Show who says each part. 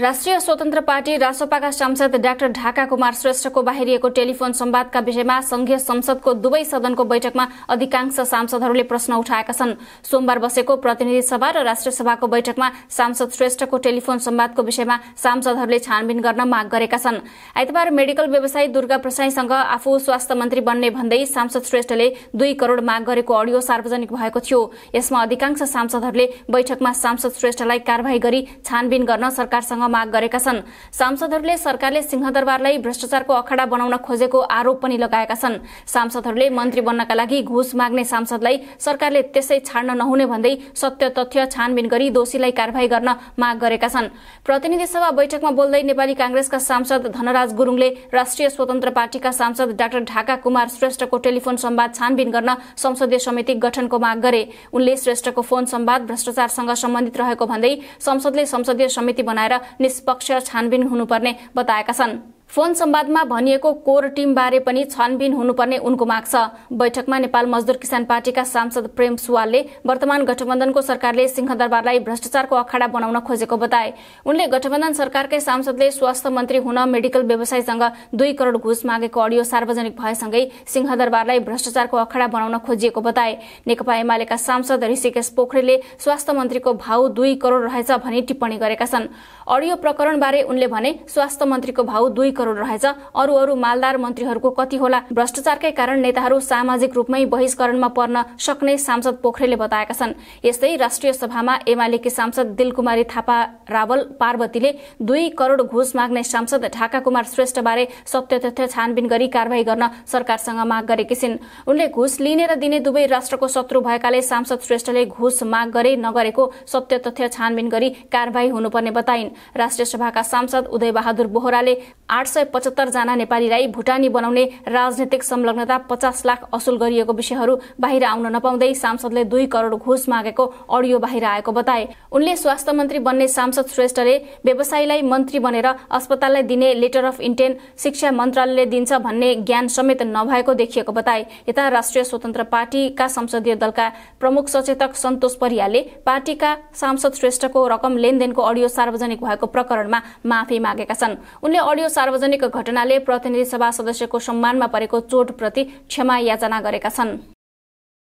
Speaker 1: राष्ट्रिय स्वतन्त्र पार्टी रासोपाका सांसद डाक्टर ढाका कुमार श्रेष्ठको बाहिरिएको टेलिफोन सम्वादका विषयमा संघीय संसदको दुवै सदनको बैठकमा अधिकांश सांसदहरूले प्रश्न उठाएका छन् सोमबार बसेको प्रतिनिधि सभा र राष्ट्रिय सभाको बैठकमा सांसद श्रेष्ठको टेलिफोन सम्वादको विषयमा सांसदहरूले छानबिन गर्न माग गरेका छन् आइतबार मेडिकल व्यवसायी दुर्गा प्रसाईसँग आफू स्वास्थ्य मन्त्री बन्ने भन्दै सांसद श्रेष्ठले दुई करोड़ माग गरेको अडियो सार्वजनिक भएको थियो यसमा अधिकांश सांसदहरूले बैठकमा सांसद श्रेष्ठलाई कार्यवाही गरी छानबिन गर्न सरकारसँग माग गरेका छन् सांसदहरूले सरकारले सिंहदरबारलाई भ्रष्टाचारको अखाडा बनाउन खोजेको आरोप पनि लगाएका छन् सांसदहरूले मन्त्री बन्नका लागि घुस माग्ने सांसदलाई सरकारले त्यसै छाड्न नहुने भन्दै सत्य तथ्य छानबिन गरी दोषीलाई कार्यवाही गर्न माग गरेका छन् प्रतिनिधि सभा बैठकमा बोल्दै नेपाली काँग्रेसका सांसद धनराज गुरूङले राष्ट्रिय स्वतन्त्र पार्टीका सांसद डाक्टर ढाका कुमार श्रेष्ठको टेलिफोन सम्वाद छानबिन गर्न संसदीय समिति गठनको माग गरे उनले श्रेष्ठको फोन सम्वाद भ्रष्टाचारसँग सम्बन्धित रहेको भन्दै संसदले संसदीय समिति बनाएर निष्पक्ष छानबिन हुनुपर्ने बताएका छन् फोन सम्वादमा भनिएको कोर टिमबारे पनि छानबिन हुनुपर्ने उनको माग छ बैठकमा नेपाल मजदुर किसान पार्टीका सांसद प्रेम सुवालले वर्तमान गठबन्धनको सरकारले सिंहदरबारलाई भ्रष्टाचारको अखाडा बनाउन खोजेको बताए उनले गठबन्धन सरकारकै सांसदले स्वास्थ्य मन्त्री हुन मेडिकल व्यवसायसँग दुई करोड़ घुस मागेको अडियो सार्वजनिक भएसँगै सिंहदरबारलाई भ्रष्टाचारको अखाडा बनाउन खोजिएको बताए नेकपा एमालेका सांसद ऋषिकेश पोखरेलले स्वास्थ्य मन्त्रीको भाउ दुई करोड़ रहेछ भनी टिप्पणी गरेका छन् अडियो प्रकरणबारे उनले भने स्वास्थ्य मन्त्रीको भाउ दुई करोड रहेछ अरू अरू मालदार मन्त्रीहरूको कति होला भ्रष्टाचारकै कारण नेताहरू सामाजिक रूपमै बहिष्करणमा पर्न सक्ने सांसद पोखरेलले बताएका छन् यस्तै राष्ट्रिय सभामा एमालेकी सांसद दिलकुमारी थापा रावल पार्वतीले दुई करोड घुस माग्ने सांसद ढाका कुमार श्रेष्ठबारे सत्य तथ्य छानबिन गरी कार्यवाही गर्न सरकारसँग माग गरेकी छिन् उनले घुस लिने र दिने दुवै राष्ट्रको शत्रु भएकाले सांसद श्रेष्ठले घुस माग गरे नगरेको सत्य तथ्य छानबिन गरी कार्यवाही हुनुपर्ने बताइन् राष्ट्रिय सभाका सांसद उदय बहादुर बोहराले सय पचहत्तरजना नेपालीलाई भुटानी बनाउने राजनीतिक संलग्नता पचास लाख असुल गरिएको विषयहरू बाहिर आउन नपाउँदै सांसदले दुई करोड घुस मागेको अडियो बाहिर आएको बताए उनले स्वास्थ्य मन्त्री बन्ने सांसद श्रेष्ठले व्यवसायीलाई मन्त्री बनेर अस्पताललाई दिने लेटर अफ इन्टेन्ट शिक्षा मन्त्रालयले दिन्छ भन्ने ज्ञान समेत नभएको देखिएको बताए यता राष्ट्रिय स्वतन्त्र पार्टीका संसदीय दलका प्रमुख सचेतक सन्तोष परियाले पार्टीका सांसद श्रेष्ठको रकम लेनदेनको अडियो सार्वजनिक भएको प्रकरणमा माफी मागेका छन् उनले अडियो सार्वजनिक सार्वजनिक घटनाले प्रतिनिधि सभा सदस्यको सम्मानमा परेको चोटप्रति क्षमा याचना गरेका छन्